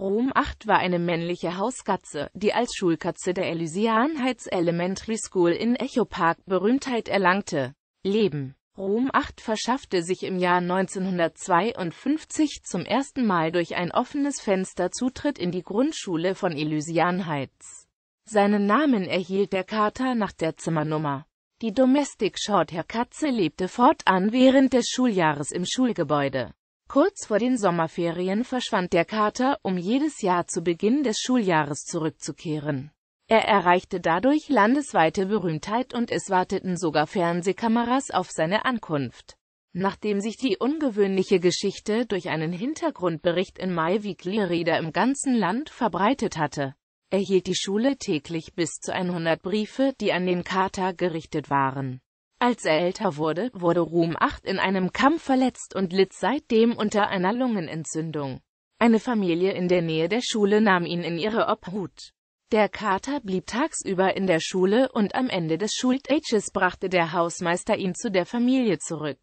Rom 8 war eine männliche Hauskatze, die als Schulkatze der Elysian Heights Elementary School in Echo Park Berühmtheit erlangte. Leben Rom 8 verschaffte sich im Jahr 1952 zum ersten Mal durch ein offenes Fenster Zutritt in die Grundschule von Elysian Heights. Seinen Namen erhielt der Kater nach der Zimmernummer. Die Domestic Shorthair Katze lebte fortan während des Schuljahres im Schulgebäude. Kurz vor den Sommerferien verschwand der Kater, um jedes Jahr zu Beginn des Schuljahres zurückzukehren. Er erreichte dadurch landesweite Berühmtheit und es warteten sogar Fernsehkameras auf seine Ankunft. Nachdem sich die ungewöhnliche Geschichte durch einen Hintergrundbericht in Mai Weekly Reader im ganzen Land verbreitet hatte, erhielt die Schule täglich bis zu 100 Briefe, die an den Kater gerichtet waren. Als er älter wurde, wurde Ruhm 8 in einem Kampf verletzt und litt seitdem unter einer Lungenentzündung. Eine Familie in der Nähe der Schule nahm ihn in ihre Obhut. Der Kater blieb tagsüber in der Schule und am Ende des Schultages brachte der Hausmeister ihn zu der Familie zurück.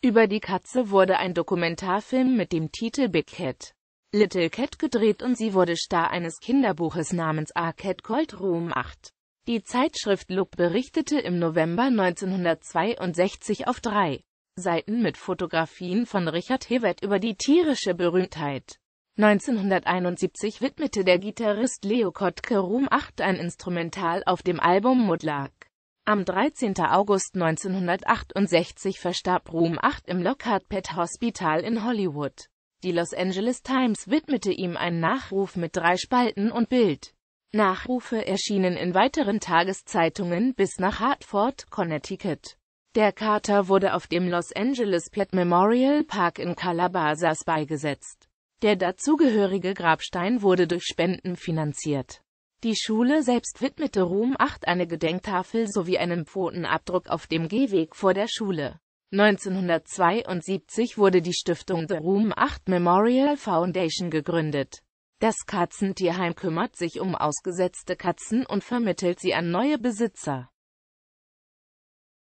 Über die Katze wurde ein Dokumentarfilm mit dem Titel Big Cat. Little Cat gedreht und sie wurde Star eines Kinderbuches namens A Cat Cold Room 8. Die Zeitschrift Look berichtete im November 1962 auf drei Seiten mit Fotografien von Richard Hewett über die tierische Berühmtheit. 1971 widmete der Gitarrist Leo Kottke Ruhm 8 ein Instrumental auf dem Album Mudlark. Am 13. August 1968 verstarb Ruhm 8 im Lockhart Pet Hospital in Hollywood. Die Los Angeles Times widmete ihm einen Nachruf mit drei Spalten und Bild. Nachrufe erschienen in weiteren Tageszeitungen bis nach Hartford, Connecticut. Der Kater wurde auf dem Los Angeles Pet Memorial Park in Calabasas beigesetzt. Der dazugehörige Grabstein wurde durch Spenden finanziert. Die Schule selbst widmete Ruhm 8 eine Gedenktafel sowie einen Pfotenabdruck auf dem Gehweg vor der Schule. 1972 wurde die Stiftung The Ruhm 8 Memorial Foundation gegründet. Das Katzentierheim kümmert sich um ausgesetzte Katzen und vermittelt sie an neue Besitzer.